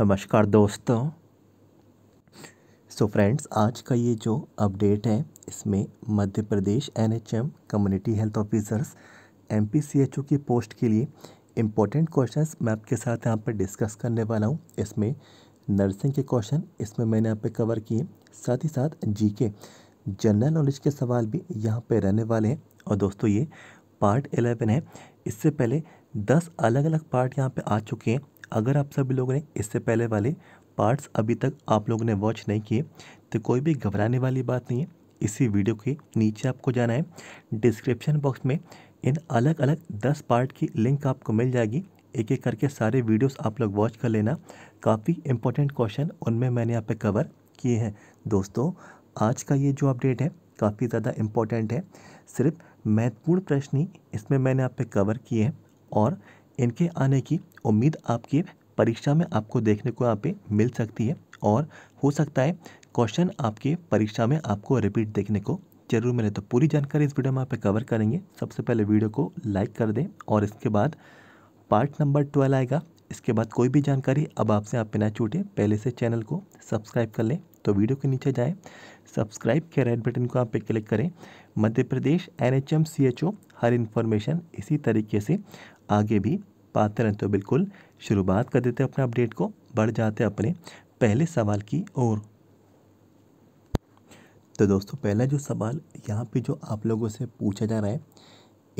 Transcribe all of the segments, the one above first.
नमस्कार दोस्तों सो so friends आज का ये जो अपडेट है इसमें Madhya Pradesh NHM community health officers M की पोस्ट के लिए इम्पोर्टेंट क्वेश्चंस मैं आपके साथ यहाँ पर डिस्कस करने वाला हूँ इसमें नर्सिंग के क्वेश्चन इसमें मैंने यहाँ पे कवर किए साथ ही साथ जीके जनरल नॉलेज के सवाल भी यहाँ पे रहने वाले हैं और दोस्तों ये पार्ट एलेवन है इससे पहले दस अलग अलग पार्ट यहाँ पे आ चुके हैं अगर आप सभी लोगों ने इससे पहले वाले पार्ट्स अभी तक आप लोगों ने वॉच नहीं किए तो कोई भी घबराने वाली बात नहीं है इसी वीडियो के नीचे आपको जाना है डिस्क्रिप्शन बॉक्स में इन अलग अलग दस पार्ट की लिंक आपको मिल जाएगी एक एक करके सारे वीडियोस आप लोग वॉच कर लेना काफ़ी इंपॉर्टेंट क्वेश्चन उनमें मैंने यहाँ पे कवर किए हैं दोस्तों आज का ये जो अपडेट है काफ़ी ज़्यादा इम्पोर्टेंट है सिर्फ महत्वपूर्ण प्रश्न ही इसमें मैंने आप पे कवर किए हैं और इनके आने की उम्मीद आपकी परीक्षा में आपको देखने को यहाँ पे मिल सकती है और हो सकता है क्वेश्चन आपके परीक्षा में आपको रिपीट देखने को जरूर मिले तो पूरी जानकारी इस वीडियो में आप कवर करेंगे सबसे पहले वीडियो को लाइक कर दें और इसके बाद पार्ट नंबर ट्वेल्व आएगा इसके बाद कोई भी जानकारी अब आपसे आप पे ना छूटे पहले से चैनल को सब्सक्राइब कर लें तो वीडियो के नीचे जाएं सब्सक्राइब के रेड बटन को आप पे क्लिक करें Madhya Pradesh N H M C H O हर इन्फॉर्मेशन इसी तरीके से आगे भी पाते रहते हो बिल्कुल शुरुआत कर देते अपने अपडेट को बढ़ जाते अपने पहले सवाल की ओर तो दोस्तों पहला जो सवाल यहाँ पे जो आप लोगों से पूछा जा रहा है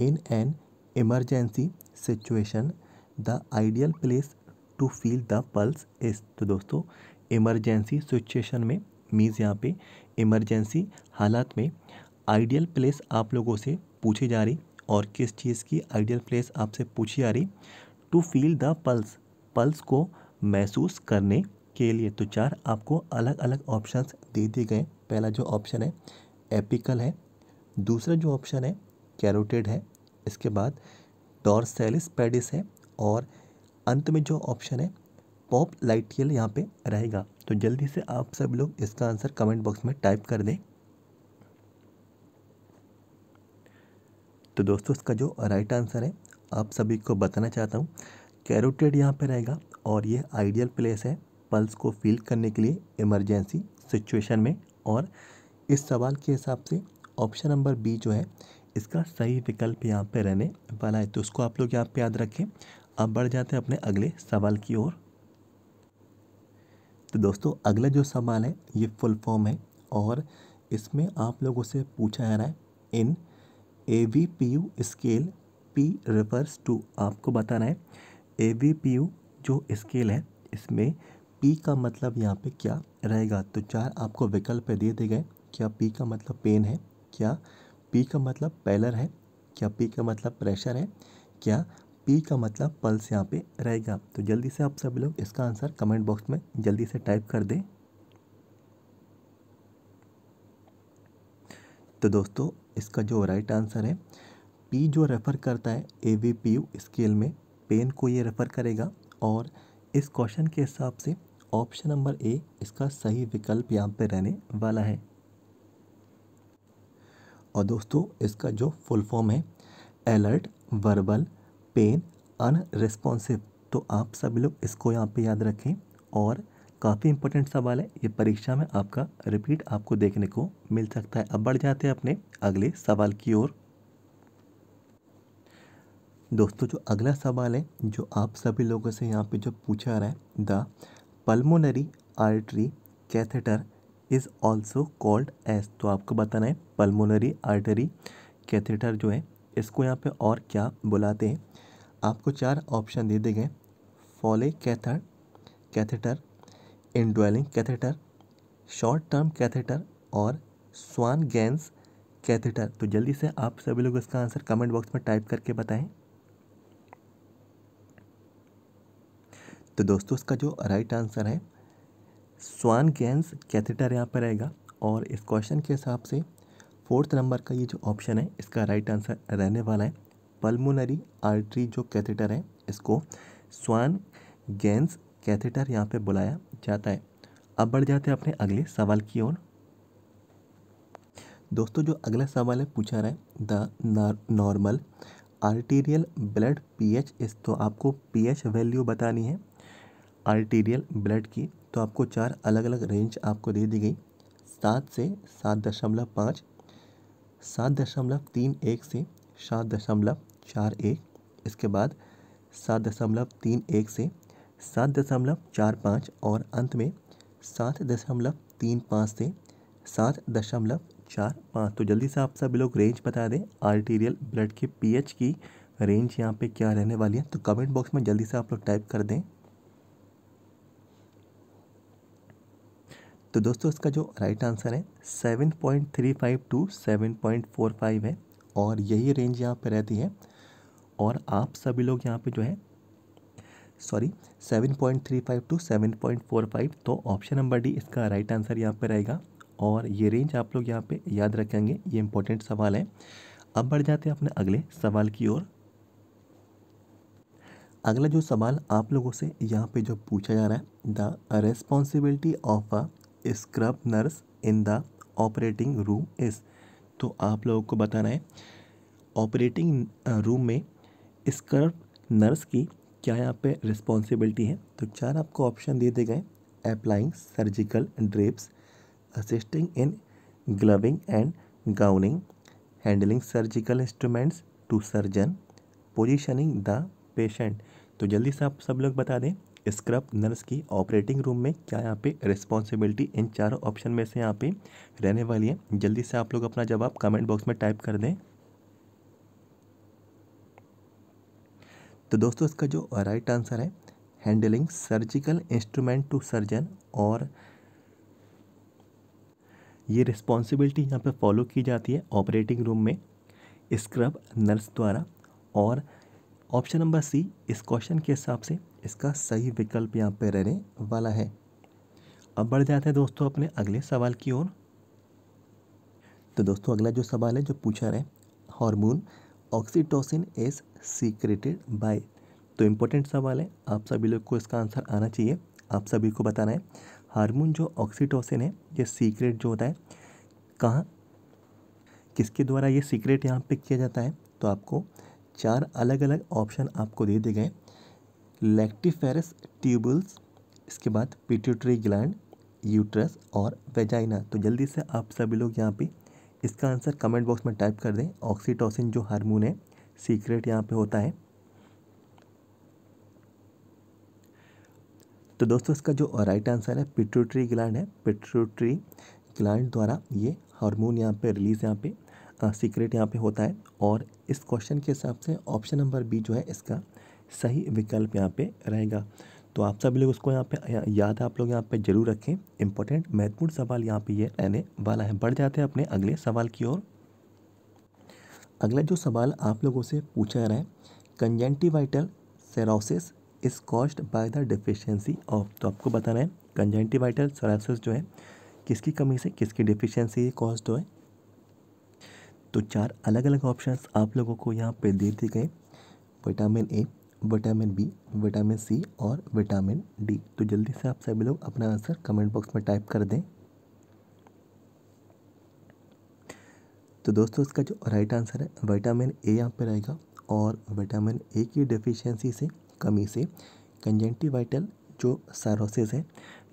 in an emergency situation the ideal place to feel the pulse is तो दोस्तों इमरजेंसी सिचुएशन में मीन्स यहाँ पे इमरजेंसी हालात में आइडियल प्लेस आप लोगों से पूछी जा रही और किस चीज़ की आइडियल प्लेस आपसे पूछी आ रही to feel the pulse pulse को महसूस करने के लिए तो चार आपको अलग अलग ऑप्शंस दे दिए गए पहला जो ऑप्शन है एपिकल है दूसरा जो ऑप्शन है कैरोटेड है इसके बाद डॉर्सेलिस पेडिस है और अंत में जो ऑप्शन है पॉप लाइटियल यहाँ पे रहेगा तो जल्दी से आप सब लोग इसका आंसर कमेंट बॉक्स में टाइप कर दें तो दोस्तों इसका जो राइट आंसर है आप सभी को बताना चाहता हूँ कैरोटेड यहाँ पर रहेगा और ये आइडियल प्लेस है पल्स को फील करने के लिए इमरजेंसी सिचुएशन में और इस सवाल के हिसाब से ऑप्शन नंबर बी जो है इसका सही विकल्प यहाँ पे रहने वाला है तो उसको आप लोग यहाँ पे याद रखें अब बढ़ जाते हैं अपने अगले सवाल की ओर तो दोस्तों अगला जो सवाल है ये फुल फॉर्म है और इसमें आप लोगों से पूछा जा रहा है in A V P U scale P refers to आपको बताना है ए वी पी यू जो स्केल है इसमें पी का मतलब यहाँ पे क्या रहेगा तो चार आपको विकल्प दे दिए गए क्या पी का मतलब पेन है क्या पी का मतलब पैलर है क्या पी का मतलब प्रेशर है क्या पी का मतलब पल्स यहाँ पे रहेगा तो जल्दी से आप सभी लोग इसका आंसर कमेंट बॉक्स में जल्दी से टाइप कर दें तो दोस्तों इसका जो राइट आंसर है पी जो रेफ़र करता है A V P U scale में पेन को ये रेफ़र करेगा और इस क्वेश्चन के हिसाब से ऑप्शन नंबर ए इसका सही विकल्प यहाँ पे रहने वाला है और दोस्तों इसका जो फुल फॉर्म है अलर्ट वर्बल पेन अनरिस्पॉन्सिव तो आप सभी लोग इसको यहाँ पे याद रखें और काफ़ी इंपॉर्टेंट सवाल है ये परीक्षा में आपका रिपीट आपको देखने को मिल सकता है अब बढ़ जाते हैं अपने अगले सवाल की ओर दोस्तों जो अगला सवाल है जो आप सभी लोगों से यहाँ पे जो पूछा रहा है the pulmonary artery catheter is also called as तो आपको बताना है पल्मोनरी आर्टरी कैथेटर जो है इसको यहाँ पे और क्या बुलाते हैं आपको चार ऑप्शन दे दिए गए Foley catheter catheter indwelling catheter short term catheter और स्वान गैंस कैथेटर तो जल्दी से आप सभी लोग इसका आंसर कमेंट बॉक्स में टाइप करके बताएं तो दोस्तों इसका जो राइट आंसर है स्वान गैंस कैथेटर यहाँ पर रहेगा और इस क्वेश्चन के हिसाब से फोर्थ नंबर का ये जो ऑप्शन है इसका राइट आंसर रहने वाला है पल्मोनरी आर्टरी जो कैथेटर है इसको स्वान गैंस कैथेटर यहाँ पे बुलाया जाता है अब बढ़ जाते हैं अपने अगले सवाल की ओर दोस्तों जो अगला सवाल है पूछा रहा है the normal arterial blood pH is तो आपको पीएच वैल्यू बतानी है आर्टीरियल ब्लड की तो आपको चार अलग अलग रेंज आपको दे दी गई सात से सात दशमलव पाँच सात दशमलव तीन एक से सात दशमलव चार एक इसके बाद सात दशमलव तीन एक से सात दशमलव चार पाँच और अंत में सात दशमलव तीन पाँच से सात दशमलव चार पाँच तो जल्दी से आप सभी लोग रेंज बता दें आर्टीरियल ब्लड के पीएच की रेंज यहाँ पे क्या रहने वाली है तो कमेंट बॉक्स में जल्दी से आप लोग टाइप कर दें तो दोस्तों इसका जो राइट आंसर है seven point three five to seven point four five है और यही रेंज यहाँ पे रहती है और आप सभी लोग यहाँ पे जो है सॉरी 7.35 टू 7.45 तो ऑप्शन नंबर डी इसका राइट आंसर यहाँ पर रहेगा और ये रेंज आप लोग यहाँ पे याद रखेंगे ये इंपॉर्टेंट सवाल है अब बढ़ जाते हैं अपने अगले सवाल की ओर अगला जो सवाल आप लोगों से यहाँ पे जो पूछा जा रहा है the responsibility of a scrub nurse in the operating room is तो आप लोगों को बताना है ऑपरेटिंग रूम में स्क्रब नर्स की क्या यहाँ पे रिस्पॉन्सिबिलिटी है तो चार आपको ऑप्शन दे दिए गए applying surgical drapes assisting in gloving and gowning handling surgical instruments to surgeon positioning the patient तो जल्दी से आप सब लोग बता दें स्क्रब नर्स की ऑपरेटिंग रूम में क्या यहाँ पे रिस्पॉन्सिबिलिटी इन चारों ऑप्शन में से यहाँ पे रहने वाली है जल्दी से आप लोग अपना जवाब कमेंट बॉक्स में टाइप कर दें तो दोस्तों इसका जो राइट आंसर है handling surgical instrument to surgeon और ये रिस्पॉन्सिबिलिटी यहाँ पे फॉलो की जाती है ऑपरेटिंग रूम में स्क्रब नर्स द्वारा और ऑप्शन नंबर सी इस क्वेश्चन के हिसाब से इसका सही विकल्प यहाँ पे रहने वाला है अब बढ़ जाते हैं दोस्तों अपने अगले सवाल की ओर तो दोस्तों अगला जो सवाल है जो पूछा रहे hormone oxytocin is secreted by तो इम्पोर्टेंट सवाल है आप सभी लोग को इसका आंसर आना चाहिए आप सभी को बताना है हार्मोन जो ऑक्सीटोसिन है ये सीक्रेट जो होता है कहाँ किसके द्वारा ये सीक्रेट यहाँ पे किया जाता है तो आपको चार अलग अलग ऑप्शन आपको दे दिए गए लैक्टिफेरस ट्यूबल्स इसके बाद पिट्यूटरी ग्लैंड यूट्रस और वेजाइना तो जल्दी से आप सभी लोग यहाँ पर इसका आंसर कमेंट बॉक्स में टाइप कर दें ऑक्सीटोसिन जो हार्मोन है सीक्रेट यहाँ पे होता है तो दोस्तों इसका जो राइट आंसर है पिट्रोट्री ग्लैंड है पिट्रोट्री ग्लैंड द्वारा ये हार्मोन यहाँ पे रिलीज यहाँ पे सीक्रेट यहाँ पे होता है और इस क्वेश्चन के हिसाब से ऑप्शन नंबर बी जो है इसका सही विकल्प यहाँ पे रहेगा तो आप सभी लोग उसको यहाँ पे याद आप लोग यहाँ पे जरूर रखें इंपॉर्टेंट महत्वपूर्ण सवाल यहाँ पे ये रहने वाला है बढ़ जाते हैं अपने अगले सवाल की ओर अगला जो सवाल आप लोगों से पूछा रहा है conjunctival xerosis is caused by the deficiency of तो आपको बताना है कंजेंटिवाइटल सेरोसिस जो है किसकी कमी से किसकी डिफिशेंसी कॉस्ड हो है तो चार अलग अलग ऑप्शन आप लोगों को यहाँ पर दे दिए गए vitamin A vitamin B vitamin C और विटामिन डी तो जल्दी से आप सभी लोग अपना आंसर कमेंट बॉक्स में टाइप कर दें तो दोस्तों इसका जो राइट आंसर है विटामिन ए यहाँ पे रहेगा और विटामिन ए की डिफिशियंसी से कमी से कंजेंटिवाइटल जो सारोसिस है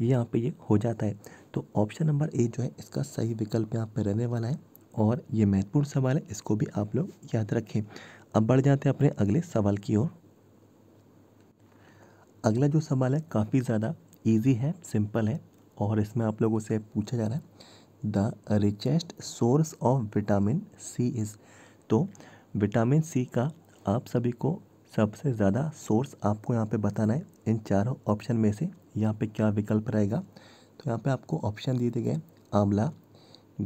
ये यहाँ पे ये हो जाता है तो ऑप्शन नंबर ए जो है इसका सही विकल्प यहाँ पे रहने वाला है और ये महत्वपूर्ण सवाल है इसको भी आप लोग याद रखें अब बढ़ जाते हैं अपने अगले सवाल की ओर अगला जो सवाल है काफ़ी ज़्यादा ईजी है सिंपल है और इसमें आप लोगों से पूछा जा रहा है the richest source of vitamin C is तो विटामिन सी का आप सभी को सबसे ज़्यादा सोर्स आपको यहाँ पे बताना है इन चारों ऑप्शन में से यहाँ पे क्या विकल्प रहेगा तो यहाँ पे आपको ऑप्शन दिए गए amla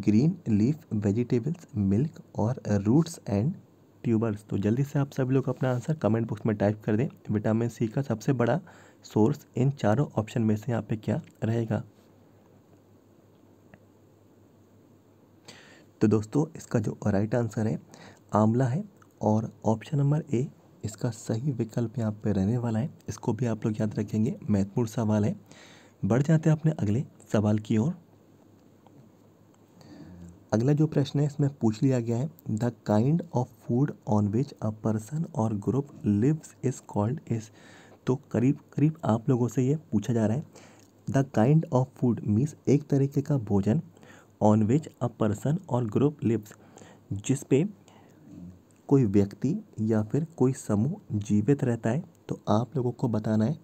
green leaf vegetables milk और रूट्स एंड ट्यूबर्स तो जल्दी से आप सभी लोग अपना आंसर कमेंट बॉक्स में टाइप कर दें विटामिन सी का सबसे बड़ा सोर्स इन चारों ऑप्शन में से यहाँ पे क्या रहेगा तो दोस्तों इसका जो राइट आंसर है आंवला है और ऑप्शन नंबर ए इसका सही विकल्प यहाँ पे रहने वाला है इसको भी आप लोग याद रखेंगे महत्वपूर्ण सवाल है बढ़ जाते हैं अपने अगले सवाल की ओर अगला जो प्रश्न है इसमें पूछ लिया गया है the kind of food on which a person or group lives is called is तो करीब करीब आप लोगों से ये पूछा जा रहा है the kind of food means एक तरीके का भोजन on which a person or group lives जिस पे कोई व्यक्ति या फिर कोई समूह जीवित रहता है तो आप लोगों को बताना है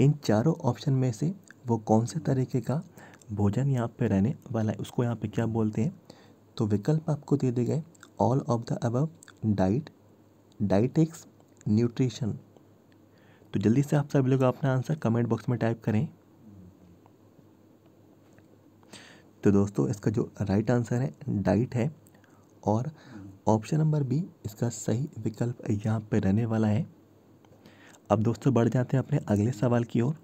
इन चारों ऑप्शन में से वो कौन से तरीके का भोजन यहाँ पे रहने वाला है उसको यहाँ पे क्या बोलते हैं तो विकल्प आपको दे दिए गए ऑल ऑफ द अब डाइट डाइटिक्स न्यूट्रिशन तो जल्दी से आप सभी लोग अपना आंसर कमेंट बॉक्स में टाइप करें तो दोस्तों इसका जो राइट आंसर है डाइट है और ऑप्शन नंबर बी इसका सही विकल्प यहाँ पे रहने वाला है अब दोस्तों बढ़ जाते हैं अपने अगले सवाल की ओर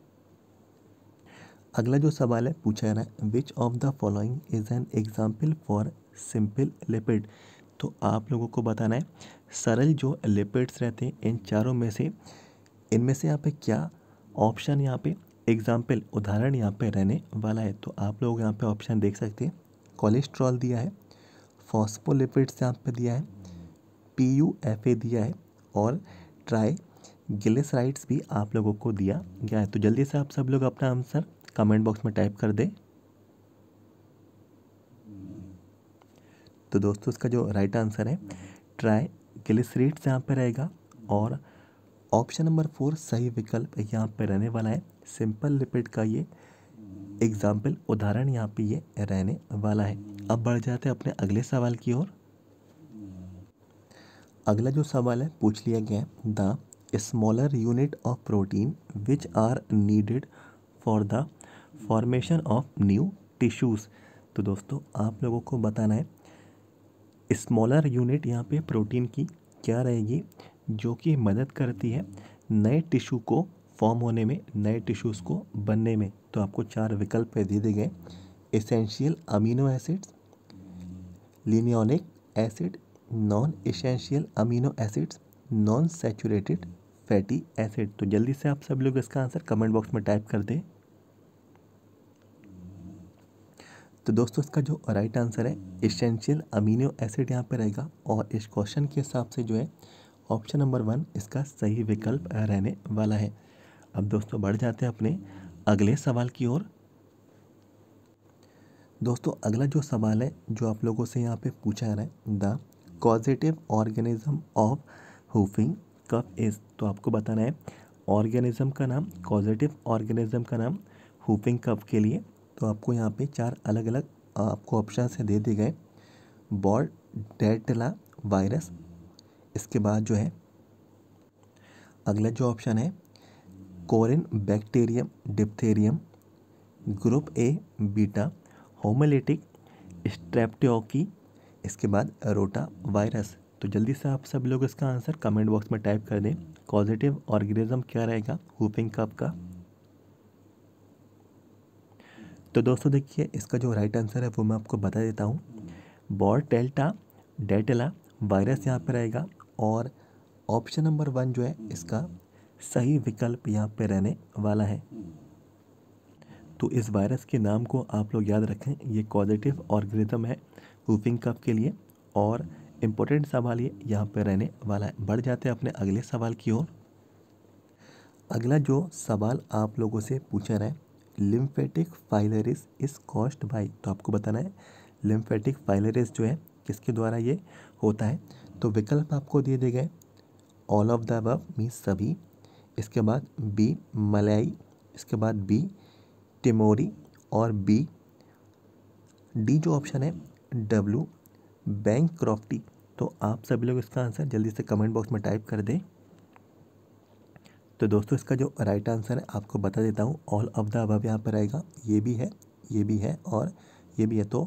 अगला जो सवाल है पूछा जा रहा है which of the following is an example for simple lipid तो आप लोगों को बताना है सरल जो लिपिड्स रहते हैं इन चारों में से इनमें से यहाँ पे क्या ऑप्शन यहाँ पे एग्जाम्पल उदाहरण यहाँ पे रहने वाला है तो आप लोग यहाँ पे ऑप्शन देख सकते हैं कोलेस्ट्रॉल दिया है फॉस्पोलिपिड्स यहाँ पे दिया है पी यू एफ ए दिया है और ट्राई गिलिसराइड्स भी आप लोगों को दिया गया है तो जल्दी से आप सब लोग अपना आंसर कमेंट बॉक्स में टाइप कर दे तो दोस्तों इसका जो राइट आंसर है ट्राई रीट्स यहाँ पर रहेगा और ऑप्शन नंबर फोर सही विकल्प यहाँ पर रहने वाला है सिंपल लिपिड का ये एग्जाम्पल उदाहरण यहाँ पे ये रहने वाला है अब बढ़ जाते हैं अपने अगले सवाल की ओर अगला जो सवाल है पूछ लिया गया है the smaller unit of protein which are needed for the formation of new tissues तो दोस्तों आप लोगों को बताना है स्मॉलर यूनिट यहाँ पे प्रोटीन की क्या रहेगी जो कि मदद करती है नए टिश्यू को फॉर्म होने में नए टिश्यूज़ को बनने में तो आपको चार विकल्प दे दिए गए essential amino acids linoleic acid non essential amino acids non saturated fatty acid तो जल्दी से आप सब लोग इसका आंसर कमेंट बॉक्स में टाइप कर दें तो दोस्तों इसका जो राइट आंसर है इसेंशियल अमीनो एसिड यहाँ पे रहेगा और इस क्वेश्चन के हिसाब से जो है ऑप्शन नंबर वन इसका सही विकल्प रहने वाला है अब दोस्तों बढ़ जाते हैं अपने अगले सवाल की ओर दोस्तों अगला जो सवाल है जो आप लोगों से यहाँ पे पूछा रहा है the causative organism of whooping cough is तो आपको बताना है ऑर्गेनिज्म का नाम कॉजिटिव ऑर्गेनिज्म का नाम हुफिंग कप के लिए तो आपको यहाँ पे चार अलग अलग आपको ऑप्शन से दे दिए गए बॉर्ड डेटला वायरस इसके बाद जो है अगला जो ऑप्शन है corynebacterium diphtheriae group A beta hemolytic streptococci इसके बाद रोटा वायरस तो जल्दी से आप सब लोग इसका आंसर कमेंट बॉक्स में टाइप कर दें पॉजिटिव ऑर्गेनिज्म क्या रहेगा हुपिंग कप का तो दोस्तों देखिए इसका जो राइट आंसर है वो मैं आपको बता देता हूँ बॉर टेल्टा डेटेला वायरस यहाँ पर रहेगा और ऑप्शन नंबर वन जो है इसका सही विकल्प यहाँ पर रहने वाला है तो इस वायरस के नाम को आप लोग याद रखें ये पॉजिटिव ऑर्गेनिज्म है हुफिंग कप के लिए और इम्पोर्टेंट सवाल ये यहाँ पर रहने वाला है बढ़ जाते हैं अपने अगले सवाल की ओर अगला जो सवाल आप लोगों से पूछा रहा है lymphatic filariasis is caused by तो आपको बताना है लिम्फेटिक फाइलरिस जो है किसके द्वारा ये होता है तो विकल्प आपको दिए दिए गए all of the above mean सभी इसके बाद बी मलाई इसके बाद बी टिमोरी और बी डी जो ऑप्शन है डब्लू बैंक क्रॉफ्टी तो आप सभी लोग इसका आंसर जल्दी से कमेंट बॉक्स में टाइप कर दें तो दोस्तों इसका जो राइट आंसर है आपको बता देता हूँ ऑल ऑफ द अबव यहाँ पर आएगा ये भी है ये भी है और ये भी है तो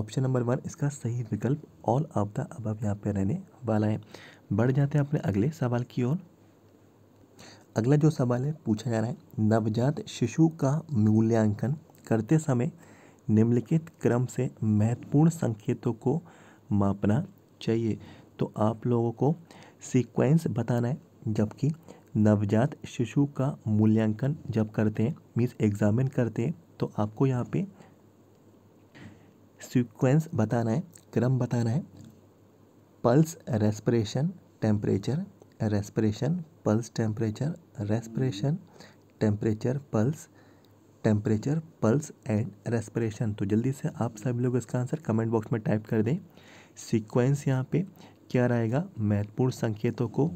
ऑप्शन नंबर वन इसका सही विकल्प ऑल ऑफ द अबव यहाँ पर रहने वाला है बढ़ जाते हैं अपने अगले सवाल की ओर अगला जो सवाल है पूछा जा रहा है नवजात शिशु का मूल्यांकन करते समय निम्नलिखित क्रम से महत्वपूर्ण संकेतों को मापना चाहिए तो आप लोगों को सीक्वेंस बताना है जबकि नवजात शिशु का मूल्यांकन जब करते हैं मीन्स एग्ज़ामिन करते हैं तो आपको यहाँ पे सीक्वेंस बताना है क्रम बताना है pulse respiration temperature respiration pulse temperature respiration temperature pulse temperature pulse and respiration तो जल्दी से आप सभी लोग इसका आंसर कमेंट बॉक्स में टाइप कर दें सीक्वेंस यहाँ पे क्या रहेगा महत्वपूर्ण संकेतों को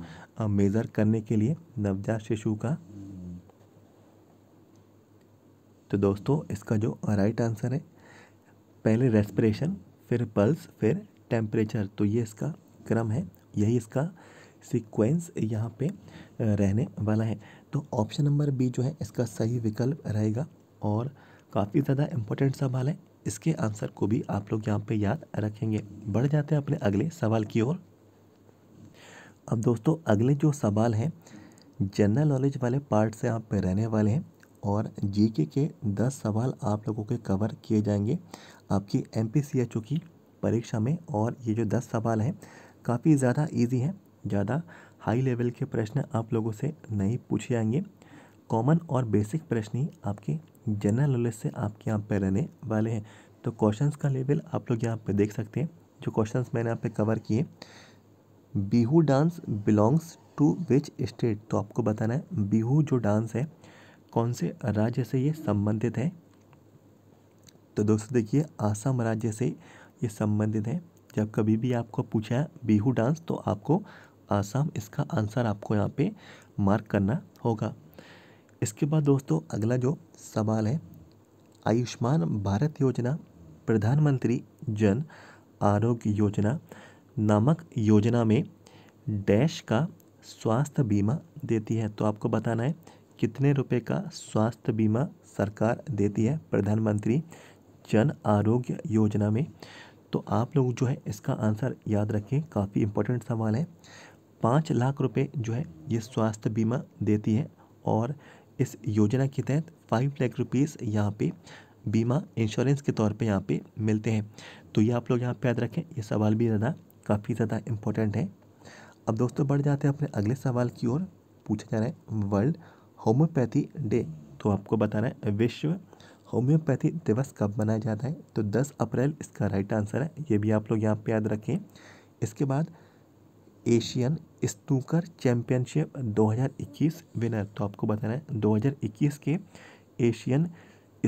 मेज़र करने के लिए नवजात शिशु का तो दोस्तों इसका जो राइट आंसर है पहले रेस्पिरेशन फिर पल्स फिर टेम्परेचर तो ये इसका क्रम है यही इसका सीक्वेंस यहाँ पे रहने वाला है तो ऑप्शन नंबर बी जो है इसका सही विकल्प रहेगा और काफ़ी ज़्यादा इम्पोर्टेंट सवाल है इसके आंसर को भी आप लोग यहाँ पे याद रखेंगे बढ़ जाते हैं अपने अगले सवाल की ओर अब दोस्तों अगले जो सवाल हैं जनरल नॉलेज वाले पार्ट से आप पे रहने वाले हैं और जीके के दस सवाल आप लोगों के कवर किए जाएंगे आपकी एम की परीक्षा में और ये जो दस सवाल हैं काफ़ी ज़्यादा ईजी हैं ज़्यादा हाई लेवल के प्रश्न आप लोगों से नहीं पूछे जाएंगे कॉमन और बेसिक प्रश्न ही आपके जनरल नॉलेज से आपके यहाँ पे रहने वाले हैं तो क्वेश्चंस का लेवल आप लोग यहाँ पे देख सकते हैं जो क्वेश्चंस मैंने यहाँ पे कवर किए Bihu dance belongs to which state तो आपको बताना है बिहू जो डांस है कौन से राज्य से ये संबंधित है तो दोस्तों देखिए आसाम राज्य से ये संबंधित है जब कभी भी आपको पूछा है बिहू डांस तो आपको आसाम इसका आंसर आपको यहाँ पे मार्क करना होगा इसके बाद दोस्तों अगला जो सवाल है आयुष्मान भारत योजना प्रधानमंत्री जन आरोग्य योजना नामक योजना में डैश का स्वास्थ्य बीमा देती है तो आपको बताना है कितने रुपए का स्वास्थ्य बीमा सरकार देती है प्रधानमंत्री जन आरोग्य योजना में तो आप लोग जो है इसका आंसर याद रखें काफ़ी इम्पोर्टेंट सवाल है पाँच लाख रुपए जो है ये स्वास्थ्य बीमा देती है और इस योजना के तहत फाइव लाख रुपीज़ यहाँ पे बीमा इंश्योरेंस के तौर पे यहाँ पे मिलते हैं तो ये आप लोग यहाँ पे याद रखें ये सवाल भी ज़्यादा काफ़ी ज़्यादा इम्पोर्टेंट है अब दोस्तों बढ़ जाते हैं अपने अगले सवाल की ओर पूछा जा रहा है वर्ल्ड होम्योपैथी डे तो आपको बताना है विश्व होम्योपैथी दिवस कब मनाया जाता है तो दस अप्रैल इसका राइट आंसर है ये भी आप लोग यहाँ पर याद रखें इसके बाद एशियन स्तूकर चैम्पियनशिप 2021 विनर तो आपको बताना है 2021 के एशियन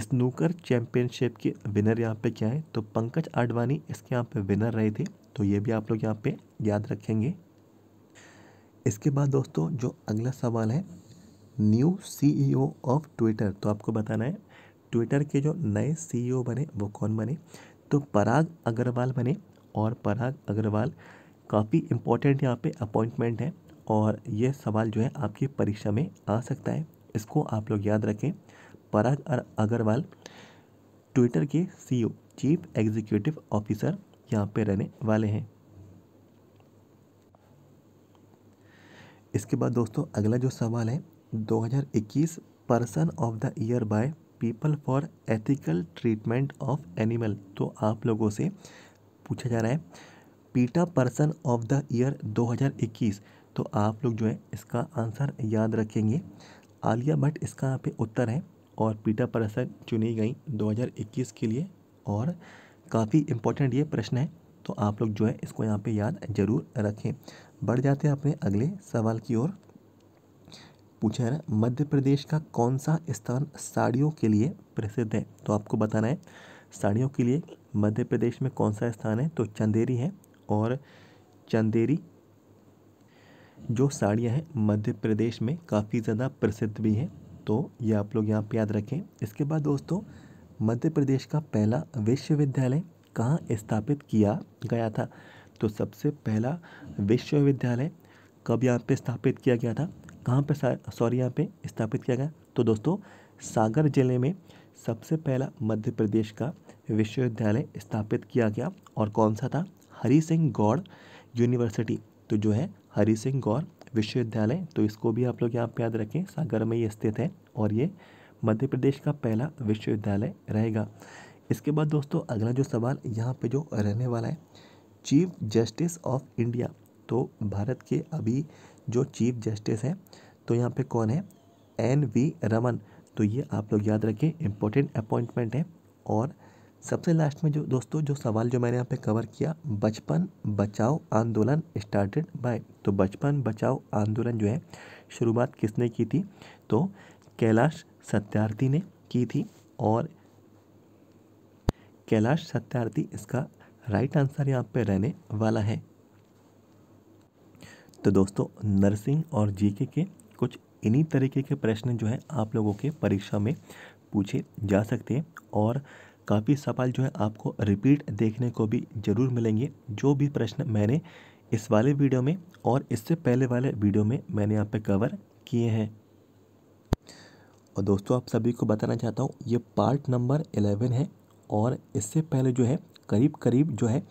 स्नूकर चैम्पियनशिप के विनर यहाँ पे क्या है तो पंकज आडवाणी इसके यहाँ पे विनर रहे थे तो ये भी आप लोग यहाँ पे याद रखेंगे इसके बाद दोस्तों जो अगला सवाल है न्यू सीईओ ऑफ ट्विटर तो आपको बताना है ट्विटर के जो नए सीईओ e बने वो कौन बने तो पराग अग्रवाल बने और पराग अग्रवाल काफ़ी इम्पोर्टेंट यहाँ पे अपॉइंटमेंट है और यह सवाल जो है आपकी परीक्षा में आ सकता है इसको आप लोग याद रखें पराग अग्रवाल ट्विटर के सीईओ चीफ एग्जीक्यूटिव ऑफिसर यहाँ पे रहने वाले हैं इसके बाद दोस्तों अगला जो सवाल है 2021 person of the year by people for ethical treatment of animal तो आप लोगों से पूछा जा रहा है पीटा पर्सन ऑफ द ईयर 2021 तो आप लोग जो है इसका आंसर याद रखेंगे आलिया भट्ट इसका यहाँ पे उत्तर है और पीटा पर्सन चुनी गई 2021 के लिए और काफ़ी इम्पोर्टेंट ये प्रश्न है तो आप लोग जो है इसको यहाँ पे याद जरूर रखें बढ़ जाते हैं अपने अगले सवाल की ओर पूछा है मध्य प्रदेश का कौन सा स्थान साड़ियों के लिए प्रसिद्ध है तो आपको बताना है साड़ियों के लिए मध्य प्रदेश में कौन सा स्थान है तो चंदेरी है और चंदेरी जो साड़ियाँ हैं मध्य प्रदेश में काफ़ी ज़्यादा प्रसिद्ध भी हैं तो ये आप लोग यहाँ पर याद रखें इसके बाद दोस्तों मध्य प्रदेश का पहला विश्वविद्यालय कहाँ स्थापित किया गया था तो सबसे पहला विश्वविद्यालय कब यहाँ पे स्थापित किया गया था कहाँ पे सॉरी यहाँ पे स्थापित किया गया तो दोस्तों सागर जिले में सबसे पहला मध्य प्रदेश का विश्वविद्यालय स्थापित किया गया और कौन सा था हरी सिंह गौड़ यूनिवर्सिटी तो जो है हरी सिंह गौड़ विश्वविद्यालय तो इसको भी आप लोग यहाँ पर याद रखें सागर में ये स्थित है और ये मध्य प्रदेश का पहला विश्वविद्यालय रहेगा इसके बाद दोस्तों अगला जो सवाल यहाँ पे जो रहने वाला है चीफ जस्टिस ऑफ इंडिया तो भारत के अभी जो चीफ जस्टिस हैं तो यहाँ पे कौन है एन वी रमन तो ये आप लोग याद रखें इम्पोर्टेंट अपॉइंटमेंट है और सबसे लास्ट में जो दोस्तों जो सवाल जो मैंने यहाँ पे कवर किया बचपन बचाओ आंदोलन स्टार्टेड बाय तो बचपन बचाओ आंदोलन जो है शुरुआत किसने की थी तो कैलाश सत्यार्थी ने की थी और कैलाश सत्यार्थी इसका राइट आंसर यहाँ पे रहने वाला है तो दोस्तों नर्सिंग और जीके के कुछ इन्हीं तरीके के प्रश्न जो है आप लोगों के परीक्षा में पूछे जा सकते हैं और काफ़ी सवाल जो है आपको रिपीट देखने को भी ज़रूर मिलेंगे जो भी प्रश्न मैंने इस वाले वीडियो में और इससे पहले वाले वीडियो में मैंने यहाँ पे कवर किए हैं और दोस्तों आप सभी को बताना चाहता हूँ ये पार्ट नंबर एलेवन है और इससे पहले जो है करीब करीब जो है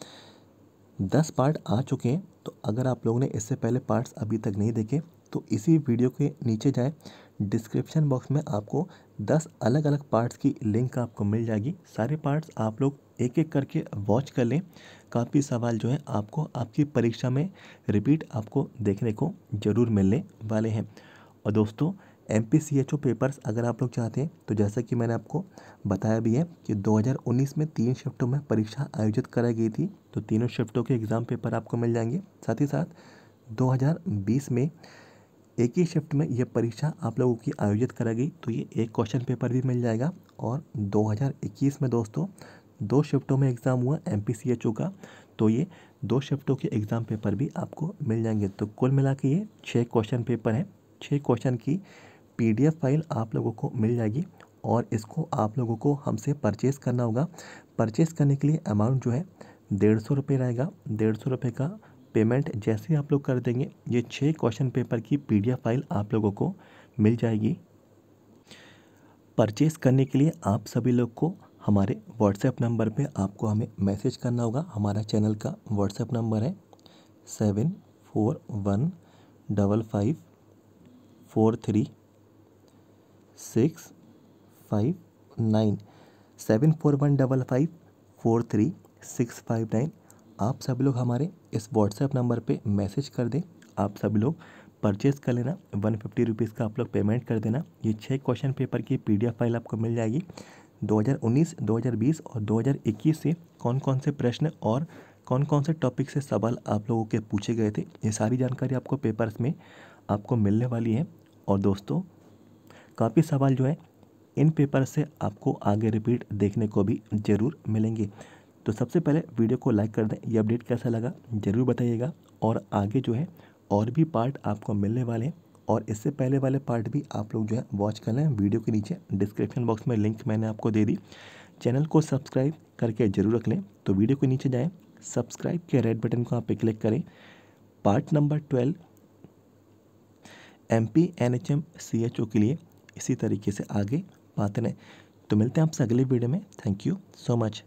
दस पार्ट आ चुके हैं तो अगर आप लोगों ने इससे पहले पार्ट्स अभी तक नहीं देखे तो इसी वीडियो के नीचे जाए डिस्क्रिप्शन बॉक्स में आपको दस अलग अलग पार्ट्स की लिंक आपको मिल जाएगी सारे पार्ट्स आप लोग एक एक करके वॉच कर लें काफ़ी सवाल जो है आपको आपकी परीक्षा में रिपीट आपको देखने को ज़रूर मिलने वाले हैं और दोस्तों M P C H O papers अगर आप लोग चाहते हैं तो जैसा कि मैंने आपको बताया भी है कि 2019 में तीन शिफ्टों में परीक्षा आयोजित कराई गई थी तो तीनों शिफ्टों के एग्ज़ाम पेपर आपको मिल जाएंगे साथ ही साथ 2020 में एक ही शिफ्ट में यह परीक्षा आप लोगों की आयोजित करेगी तो ये एक क्वेश्चन पेपर भी मिल जाएगा और 2021 में दोस्तों दो शिफ्टों में एग्ज़ाम हुआ एम का तो ये दो शिफ्टों के एग्ज़ाम पेपर भी आपको मिल जाएंगे तो कुल मिला के ये छः क्वेश्चन पेपर हैं छः क्वेश्चन की पीडीएफ फाइल आप लोगों को मिल जाएगी और इसको आप लोगों को हमसे परचेज़ करना होगा परचेज़ करने के लिए अमाउंट जो है डेढ़ सौ रुपये रहेगा डेढ़ सौ रुपये का पेमेंट जैसे आप लोग कर देंगे ये छः क्वेश्चन पेपर की एफ़ फाइल आप लोगों को मिल जाएगी परचेस करने के लिए आप सभी लोग को हमारे व्हाट्सएप नंबर पे आपको हमें मैसेज करना होगा हमारा चैनल का व्हाट्सएप नंबर है seven four one double five four three six five nine seven four one double five four three six five nine आप सभी लोग हमारे इस व्हाट्सएप नंबर पे मैसेज कर दें आप सभी लोग परचेज़ कर लेना वन फिफ्टी रुपीज़ का आप लोग पेमेंट कर देना ये छः क्वेश्चन पेपर की पीडीएफ फाइल आपको मिल जाएगी 2019, 2020 और 2021 से कौन कौन से प्रश्न और कौन कौन से टॉपिक से सवाल आप लोगों के पूछे गए थे ये सारी जानकारी आपको पेपर्स में आपको मिलने वाली है और दोस्तों काफ़ी सवाल जो है इन पेपर से आपको आगे रिपीट देखने को भी ज़रूर मिलेंगे तो सबसे पहले वीडियो को लाइक कर दें ये अपडेट कैसा लगा ज़रूर बताइएगा और आगे जो है और भी पार्ट आपको मिलने वाले हैं और इससे पहले वाले पार्ट भी आप लोग जो है वॉच कर लें वीडियो के नीचे डिस्क्रिप्शन बॉक्स में लिंक मैंने आपको दे दी चैनल को सब्सक्राइब करके जरूर रख लें तो वीडियो के नीचे जाएँ सब्सक्राइब के रेड बटन को आप पे क्लिक करें part number twelve M P N H M C H O के लिए इसी तरीके से आगे बातें रहें तो मिलते हैं आपसे अगले वीडियो में थैंक यू सो मच